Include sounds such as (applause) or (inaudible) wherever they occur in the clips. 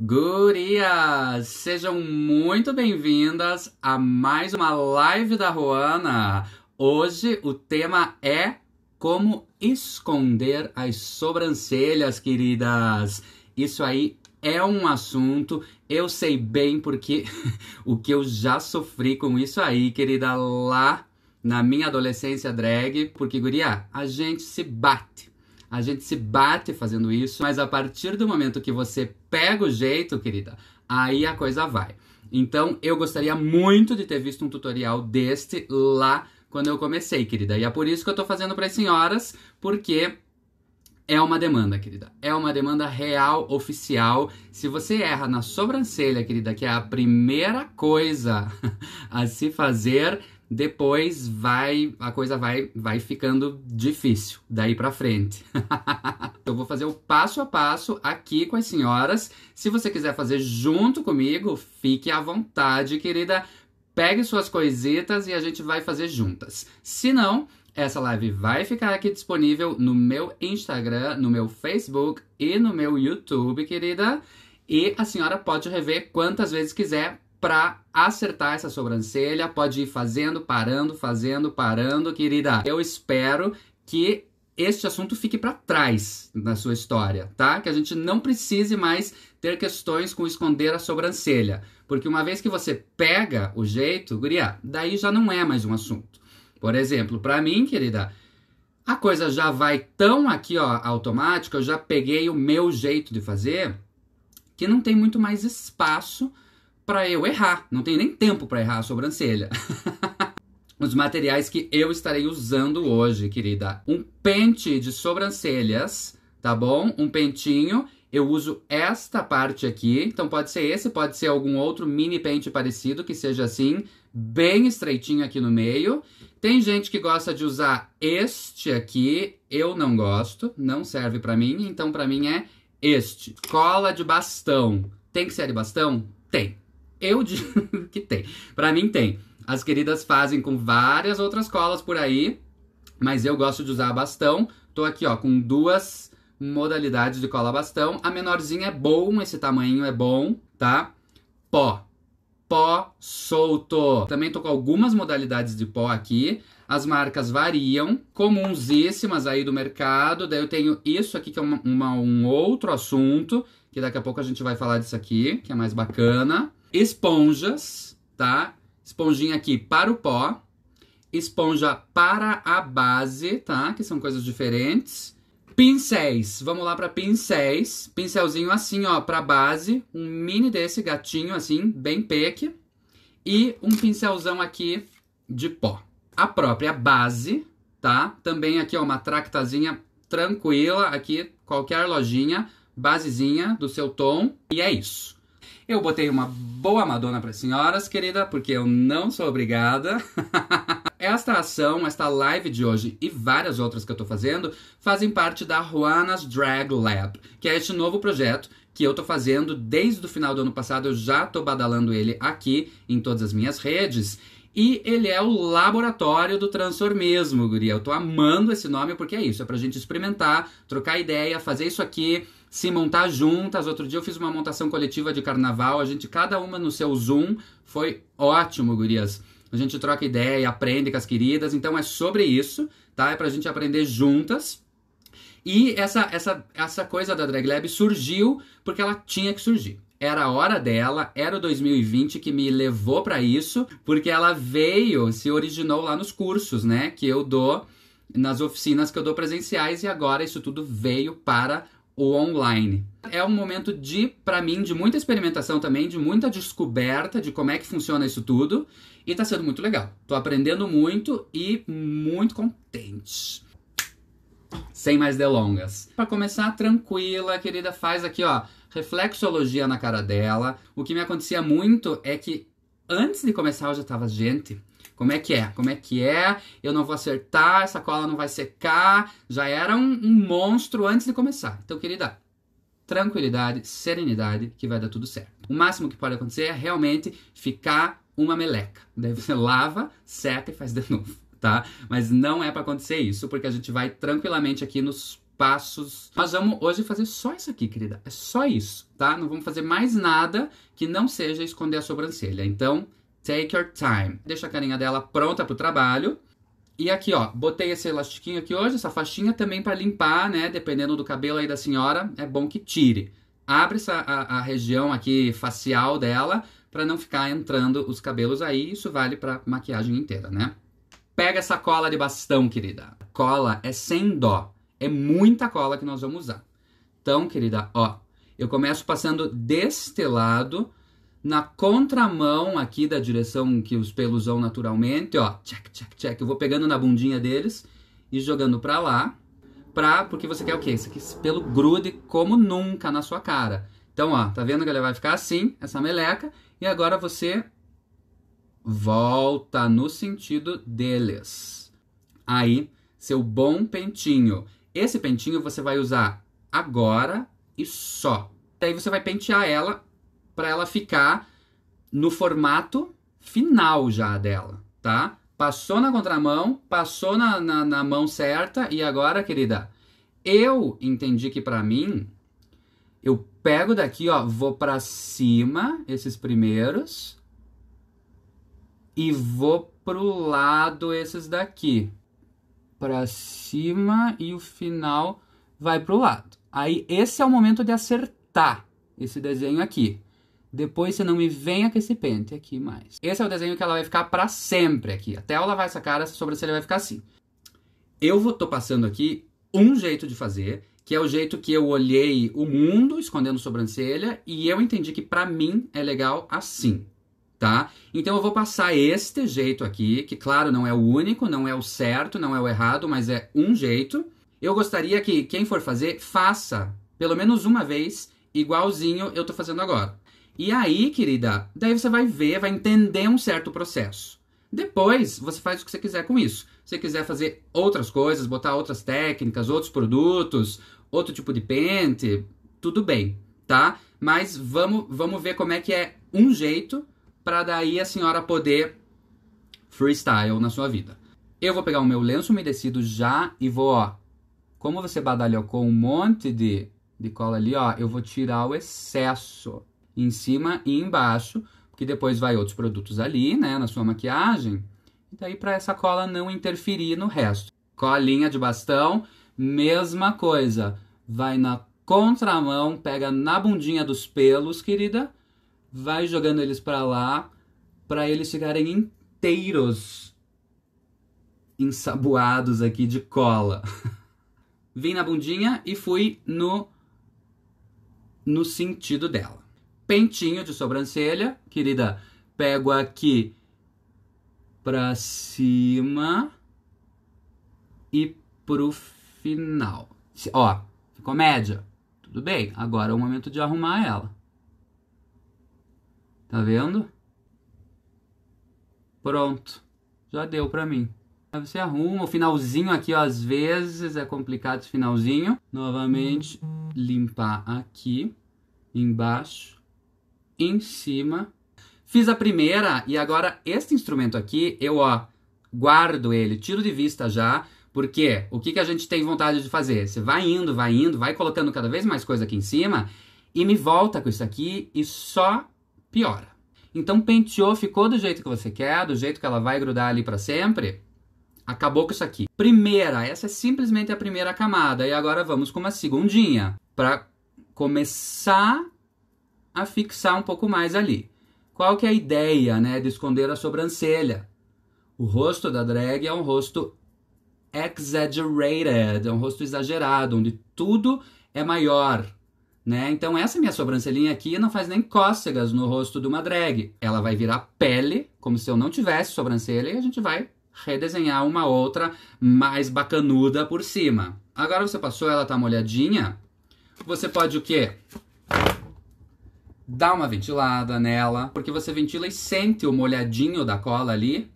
Gurias, sejam muito bem-vindas a mais uma live da Ruana. Hoje o tema é como esconder as sobrancelhas, queridas. Isso aí é um assunto, eu sei bem porque (laughs) o que eu já sofri com isso aí, querida, lá na minha adolescência drag, porque guria, a gente se bate a gente se bate fazendo isso, mas a partir do momento que você pega o jeito, querida, aí a coisa vai. Então, eu gostaria muito de ter visto um tutorial deste lá quando eu comecei, querida. E é por isso que eu tô fazendo para as senhoras, porque é uma demanda, querida. É uma demanda real, oficial. Se você erra na sobrancelha, querida, que é a primeira coisa (laughs) a se fazer, depois vai a coisa vai vai ficando difícil daí para frente. (laughs) eu vou fazer o passo a passo aqui com as senhoras. Se você quiser fazer junto comigo, fique à vontade, querida. Pegue suas coisitas e a gente vai fazer juntas. Se não, essa live vai ficar aqui disponível no meu Instagram, no meu Facebook e no meu YouTube, querida. E a senhora pode rever quantas vezes quiser para acertar essa sobrancelha. Pode ir fazendo, parando, fazendo, parando, querida. Eu espero que este assunto fique para trás na sua história, tá? Que a gente não precise mais ter questões com esconder a sobrancelha, porque uma vez que você pega o jeito, guria, daí já não é mais um assunto. Por exemplo, para mim, querida, a coisa já vai tão aqui, ó, automática, eu já peguei o meu jeito de fazer, que não tem muito mais espaço para eu errar. Não tenho nem tempo para errar a sobrancelha. (laughs) Os materiais que eu estarei usando hoje, querida. Um pente de sobrancelhas, tá bom? Um pentinho. Eu uso esta parte aqui. Então pode ser esse, pode ser algum outro mini pente parecido que seja assim, bem estreitinho aqui no meio. Tem gente que gosta de usar este aqui. Eu não gosto, não serve para mim. Então para mim é este. Cola de bastão. Tem que ser de bastão? Tem eu digo (laughs) que tem. Para mim tem. As queridas fazem com várias outras colas por aí, mas eu gosto de usar bastão. Tô aqui, ó, com duas modalidades de cola bastão. A menorzinha é bom, esse tamanho é bom, tá? Pó. Pó solto. Também tô com algumas modalidades de pó aqui. As marcas variam, comunsíssimas aí do mercado. Daí eu tenho isso aqui, que é uma, uma, um outro assunto, que daqui a pouco a gente vai falar disso aqui, que é mais bacana esponjas, tá? Esponjinha aqui para o pó, esponja para a base, tá? Que são coisas diferentes. Pincéis, vamos lá para pincéis. Pincelzinho assim, ó, para base, um mini desse gatinho assim, bem peque, e um pincelzão aqui de pó. A própria base, tá? Também aqui ó, uma tractazinha tranquila aqui, qualquer lojinha, basezinha do seu tom, e é isso. Eu botei uma boa Madonna para as senhoras, querida, porque eu não sou obrigada. (laughs) esta ação, esta live de hoje e várias outras que eu estou fazendo fazem parte da Juanas Drag Lab, que é este novo projeto que eu estou fazendo desde o final do ano passado, eu já estou badalando ele aqui em todas as minhas redes. E ele é o laboratório do transformismo, guria. Eu tô amando esse nome porque é isso, é pra gente experimentar, trocar ideia, fazer isso aqui se montar juntas. Outro dia eu fiz uma montação coletiva de carnaval, a gente, cada uma no seu Zoom, foi ótimo, gurias. A gente troca ideia, aprende com as queridas, então é sobre isso, tá? É pra gente aprender juntas. E essa, essa, essa coisa da Drag Lab surgiu porque ela tinha que surgir era a hora dela, era o 2020 que me levou para isso, porque ela veio, se originou lá nos cursos, né, que eu dou nas oficinas que eu dou presenciais e agora isso tudo veio para o online. É um momento de, para mim, de muita experimentação também, de muita descoberta de como é que funciona isso tudo. E tá sendo muito legal. Tô aprendendo muito e muito contente. Sem mais delongas. Para começar, tranquila, querida, faz aqui, ó, reflexologia na cara dela. O que me acontecia muito é que antes de começar eu já tava, gente, como é que é? Como é que é? Eu não vou acertar, essa cola não vai secar. Já era um, um monstro antes de começar. Então, querida, tranquilidade, serenidade, que vai dar tudo certo. O máximo que pode acontecer é realmente ficar uma meleca. Deve ser lava, seca e faz de (laughs) novo, tá? Mas não é para acontecer isso, porque a gente vai tranquilamente aqui nos passos. Nós vamos hoje fazer só isso aqui, querida. É só isso, tá? Não vamos fazer mais nada que não seja esconder a sobrancelha. Então, Take your time. Deixa a carinha dela pronta pro trabalho. E aqui, ó, botei esse elastiquinho aqui hoje, essa faixinha também para limpar, né? Dependendo do cabelo aí da senhora, é bom que tire. Abre essa, a, a região aqui facial dela para não ficar entrando os cabelos aí. Isso vale para maquiagem inteira, né? Pega essa cola de bastão, querida. Cola é sem dó. É muita cola que nós vamos usar. Então, querida, ó, eu começo passando deste lado na contramão aqui da direção que os pelos vão naturalmente, ó, check, check, check, eu vou pegando na bundinha deles e jogando pra lá, pra, porque você quer o quê? Isso aqui, esse pelo grude como nunca na sua cara. Então, ó, tá vendo que ele vai ficar assim, essa meleca, e agora você volta no sentido deles. Aí, seu bom pentinho. Esse pentinho você vai usar agora e só. Daí você vai pentear ela para ela ficar no formato final já dela, tá? Passou na contramão, passou na, na, na mão certa e agora, querida, eu entendi que para mim eu pego daqui, ó, vou para cima esses primeiros e vou pro lado esses daqui. Para cima e o final vai pro lado. Aí esse é o momento de acertar esse desenho aqui. Depois você não me venha com esse pente aqui mais. Esse é o desenho que ela vai ficar para sempre aqui. Até ela lavar essa cara, essa sobrancelha vai ficar assim. Eu vou, tô passando aqui um jeito de fazer, que é o jeito que eu olhei o mundo escondendo sobrancelha e eu entendi que para mim é legal assim, tá? Então eu vou passar este jeito aqui, que claro não é o único, não é o certo, não é o errado, mas é um jeito. Eu gostaria que quem for fazer faça pelo menos uma vez igualzinho eu tô fazendo agora. E aí, querida, daí você vai ver, vai entender um certo processo. Depois, você faz o que você quiser com isso. Se você quiser fazer outras coisas, botar outras técnicas, outros produtos, outro tipo de pente, tudo bem, tá? Mas vamos, vamos ver como é que é um jeito para daí a senhora poder freestyle na sua vida. Eu vou pegar o meu lenço umedecido já e vou, ó, como você badalhou com um monte de, de cola ali, ó, eu vou tirar o excesso em cima e embaixo, porque depois vai outros produtos ali, né, na sua maquiagem. E daí para essa cola não interferir no resto. Colinha de bastão, mesma coisa. Vai na contramão, pega na bundinha dos pelos, querida, vai jogando eles para lá para eles ficarem inteiros ensaboados aqui de cola. (laughs) Vim na bundinha e fui no no sentido dela pentinho de sobrancelha. Querida, pego aqui pra cima e pro final. Ó, ficou média. Tudo bem, agora é o momento de arrumar ela. Tá vendo? Pronto, já deu pra mim. Aí você arruma o finalzinho aqui, ó, às vezes é complicado esse finalzinho. Novamente, limpar aqui, embaixo, em cima. Fiz a primeira e agora este instrumento aqui, eu ó, guardo ele, tiro de vista já, porque o que, que a gente tem vontade de fazer? Você vai indo, vai indo, vai colocando cada vez mais coisa aqui em cima e me volta com isso aqui e só piora. Então penteou, ficou do jeito que você quer, do jeito que ela vai grudar ali para sempre. Acabou com isso aqui. Primeira, essa é simplesmente a primeira camada. E agora vamos com uma segundinha para começar a fixar um pouco mais ali. Qual que é a ideia, né, de esconder a sobrancelha? O rosto da drag é um rosto exaggerated, é um rosto exagerado, onde tudo é maior, né? Então essa minha sobrancelhinha aqui não faz nem cócegas no rosto de uma drag. Ela vai virar pele, como se eu não tivesse sobrancelha, e a gente vai redesenhar uma outra mais bacanuda por cima. Agora você passou, ela tá molhadinha, você pode o quê? dá uma ventilada nela, porque você ventila e sente o molhadinho da cola ali.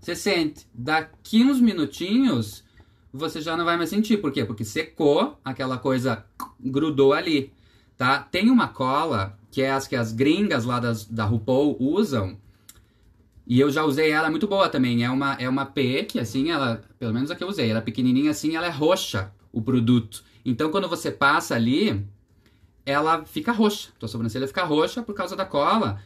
Você sente, daqui uns minutinhos você já não vai mais sentir. Por quê? Porque secou, aquela coisa grudou ali, tá? Tem uma cola, que é as que as gringas lá das, da RuPaul usam, e eu já usei ela, é muito boa também. É uma, é uma P que, assim, ela, pelo menos a que eu usei, ela é pequenininha assim, ela é roxa, o produto. Então, quando você passa ali, ela fica roxa. Tua sobrancelha fica roxa por causa da cola.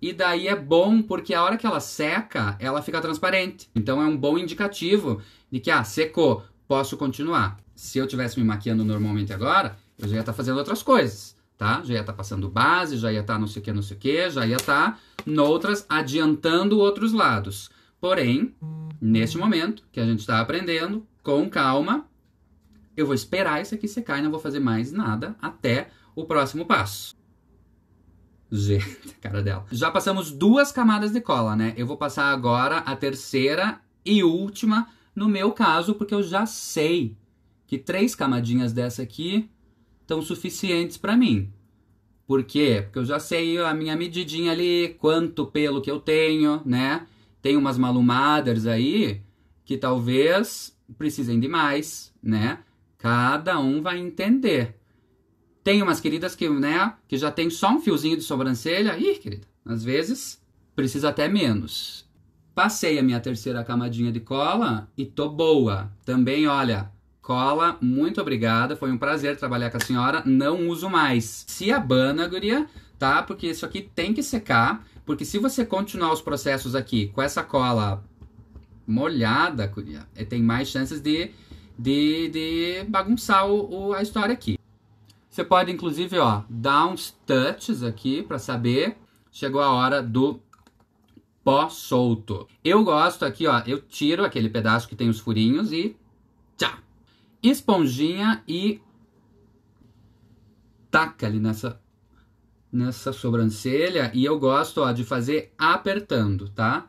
E daí é bom porque a hora que ela seca, ela fica transparente. Então é um bom indicativo de que, ah, secou, posso continuar. Se eu tivesse me maquiando normalmente agora, eu já ia estar tá fazendo outras coisas, tá? Já ia estar tá passando base, já ia estar tá não sei o que, não sei o que, já ia estar tá noutras adiantando outros lados. Porém, neste momento que a gente está aprendendo, com calma, eu vou esperar isso aqui secar e não vou fazer mais nada até o próximo passo. Gente, cara dela. Já passamos duas camadas de cola, né? Eu vou passar agora a terceira e última, no meu caso, porque eu já sei que três camadinhas dessa aqui estão suficientes para mim. Por quê? Porque eu já sei a minha medidinha ali, quanto pelo que eu tenho, né? Tem umas malumadas aí que talvez precisem de mais, né? Cada um vai entender. Tem umas queridas que, né, que já tem só um fiozinho de sobrancelha. Ih, querida, às vezes precisa até menos. Passei a minha terceira camadinha de cola e tô boa. Também, olha, cola, muito obrigada. Foi um prazer trabalhar com a senhora. Não uso mais. Se abana, guria, tá? Porque isso aqui tem que secar. Porque se você continuar os processos aqui com essa cola molhada, guria, eh, tem mais chances de, de, de bagunçar o, o, a história aqui. Você pode, inclusive, ó, dar uns touches aqui para saber. Chegou a hora do pó solto. Eu gosto aqui, ó, eu tiro aquele pedaço que tem os furinhos e tchá. Esponjinha e taca ali nessa nessa sobrancelha e eu gosto, ó, de fazer apertando, tá?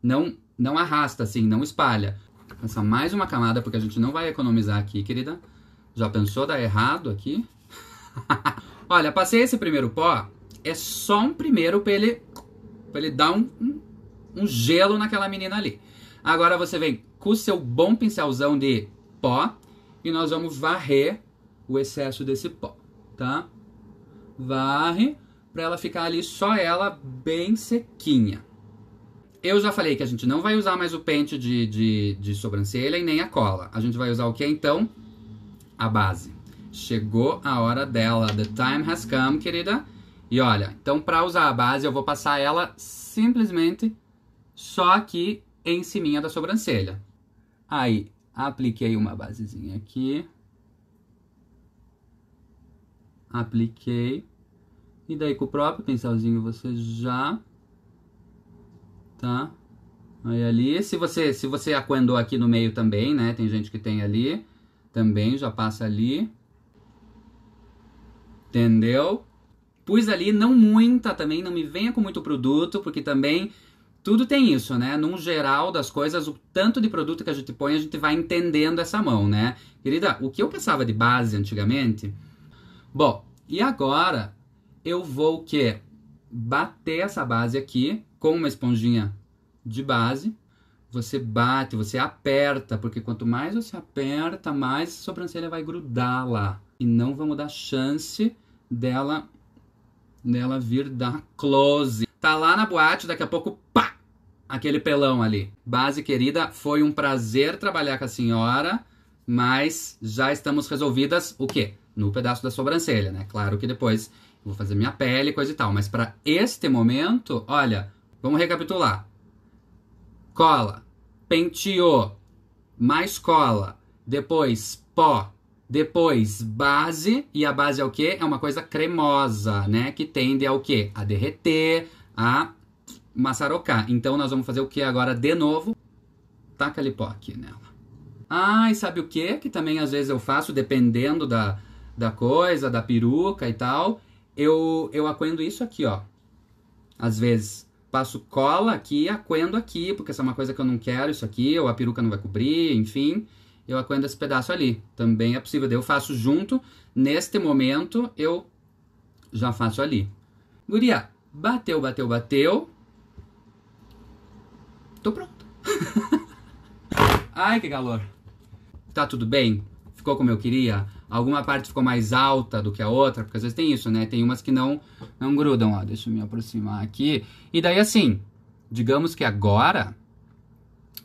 Não não arrasta assim, não espalha. Vou passar mais uma camada porque a gente não vai economizar aqui, querida. Já pensou dar errado aqui? (laughs) Olha, passei esse primeiro pó, é só um primeiro pra ele, pra ele dar um, um, um gelo naquela menina ali. Agora você vem com o seu bom pincelzão de pó e nós vamos varrer o excesso desse pó, tá? Varre para ela ficar ali só ela bem sequinha. Eu já falei que a gente não vai usar mais o pente de, de, de sobrancelha e nem a cola. A gente vai usar o que então? A base. Chegou a hora dela. The time has come, querida. E olha, então para usar a base, eu vou passar ela simplesmente só aqui em cima da sobrancelha. Aí, apliquei uma basezinha aqui. Apliquei. E daí com o próprio pincelzinho você já tá aí ali, se você se você aquendou aqui no meio também, né? Tem gente que tem ali, também já passa ali. Entendeu? Pus ali, não muita também, não me venha com muito produto, porque também tudo tem isso, né? Num geral das coisas, o tanto de produto que a gente põe, a gente vai entendendo essa mão, né? Querida, o que eu pensava de base antigamente? Bom, e agora eu vou quê? bater essa base aqui com uma esponjinha de base você bate, você aperta, porque quanto mais você aperta, mais a sobrancelha vai grudar lá. E não vamos dar chance dela dela vir dar close. Tá lá na boate, daqui a pouco, pá! Aquele pelão ali. Base querida, foi um prazer trabalhar com a senhora, mas já estamos resolvidas o quê? No pedaço da sobrancelha, né? Claro que depois vou fazer minha pele, coisa e tal, mas para este momento, olha, vamos recapitular cola, penteou, mais cola, depois pó, depois base, e a base é o que? É uma coisa cremosa, né? Que tende ao que? A derreter, a maçarocar. Então nós vamos fazer o que agora de novo? Taca ali pó aqui nela. Ah, e sabe o que? Que também às vezes eu faço, dependendo da, da coisa, da peruca e tal. Eu, eu aquendo isso aqui, ó. Às vezes passo cola aqui, aquendo aqui, porque essa é uma coisa que eu não quero, isso aqui, ou a peruca não vai cobrir, enfim, eu aquendo esse pedaço ali. Também é possível, eu faço junto, neste momento eu já faço ali. Guria, bateu, bateu, bateu. Tô pronto. (laughs) Ai, que calor. Tá tudo bem? Ficou como eu queria? alguma parte ficou mais alta do que a outra, porque às vezes tem isso, né? Tem umas que não não grudam, ó. Deixa eu me aproximar aqui. E daí assim, digamos que agora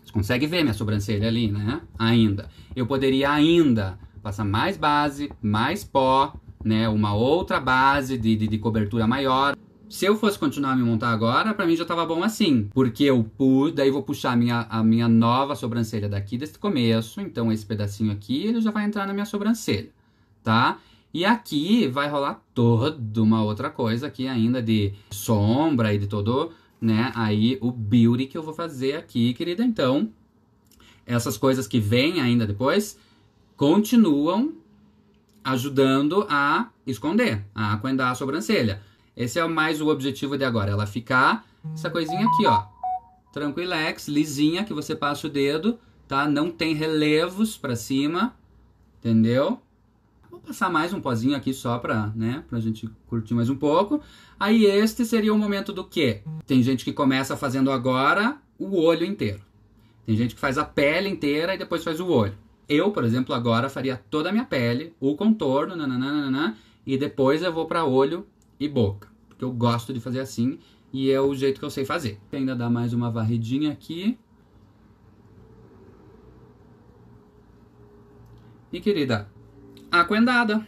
você consegue ver minha sobrancelha ali, né? Ainda. Eu poderia ainda passar mais base, mais pó, né? Uma outra base de, de, de cobertura maior se eu fosse continuar a me montar agora, para mim já tava bom assim. Porque eu puxo, daí vou puxar a minha, a minha nova sobrancelha daqui desse começo. Então esse pedacinho aqui, ele já vai entrar na minha sobrancelha, tá? E aqui vai rolar toda uma outra coisa aqui ainda de sombra e de todo, né? Aí o beauty que eu vou fazer aqui, querida. Então, essas coisas que vêm ainda depois continuam ajudando a esconder, a coendar a sobrancelha. Esse é mais o objetivo de agora. É ela ficar essa coisinha aqui, ó. Tranquilex, lisinha, que você passa o dedo, tá? Não tem relevos para cima, entendeu? Vou passar mais um pozinho aqui só pra, né, pra gente curtir mais um pouco. Aí este seria o momento do quê? Tem gente que começa fazendo agora o olho inteiro. Tem gente que faz a pele inteira e depois faz o olho. Eu, por exemplo, agora faria toda a minha pele, o contorno, nananana, e depois eu vou para olho e boca, porque eu gosto de fazer assim e é o jeito que eu sei fazer. Ainda dá mais uma varridinha aqui. E querida, aquendada.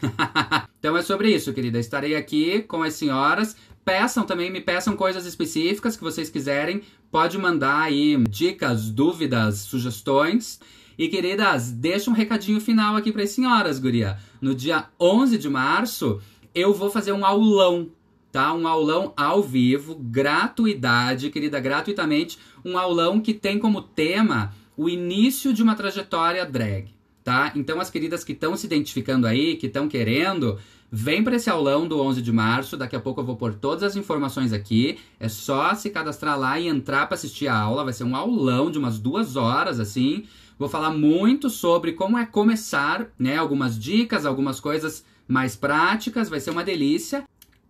(laughs) então é sobre isso, querida. Estarei aqui com as senhoras. Peçam também, me peçam coisas específicas que vocês quiserem. Pode mandar aí dicas, dúvidas, sugestões. E queridas, deixa um recadinho final aqui para as senhoras, guria. No dia 11 de março, eu vou fazer um aulão, tá? Um aulão ao vivo, gratuidade, querida, gratuitamente, um aulão que tem como tema o início de uma trajetória drag, tá? Então as queridas que estão se identificando aí, que estão querendo, Vem para esse aulão do 11 de março, daqui a pouco eu vou pôr todas as informações aqui. É só se cadastrar lá e entrar para assistir a aula. Vai ser um aulão de umas duas horas, assim. Vou falar muito sobre como é começar, né? Algumas dicas, algumas coisas mais práticas, vai ser uma delícia.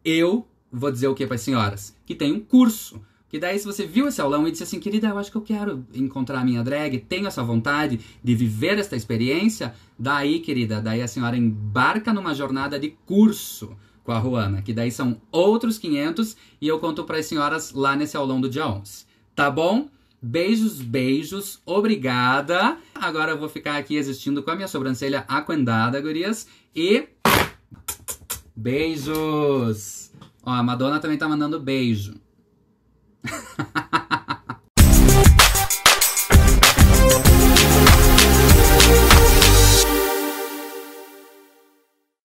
Eu vou dizer o que para as senhoras? Que tem um curso. Que daí, se você viu esse aulão e disse assim, querida, eu acho que eu quero encontrar a minha drag, tenho essa vontade de viver esta experiência, daí, querida, daí a senhora embarca numa jornada de curso com a Ruana, que daí são outros 500 e eu conto para as senhoras lá nesse aulão do dia 11. Tá bom? Beijos, beijos, obrigada. Agora eu vou ficar aqui assistindo com a minha sobrancelha aquendada, gurias, e Beijos! Ó, a Madonna também tá mandando beijo. (laughs)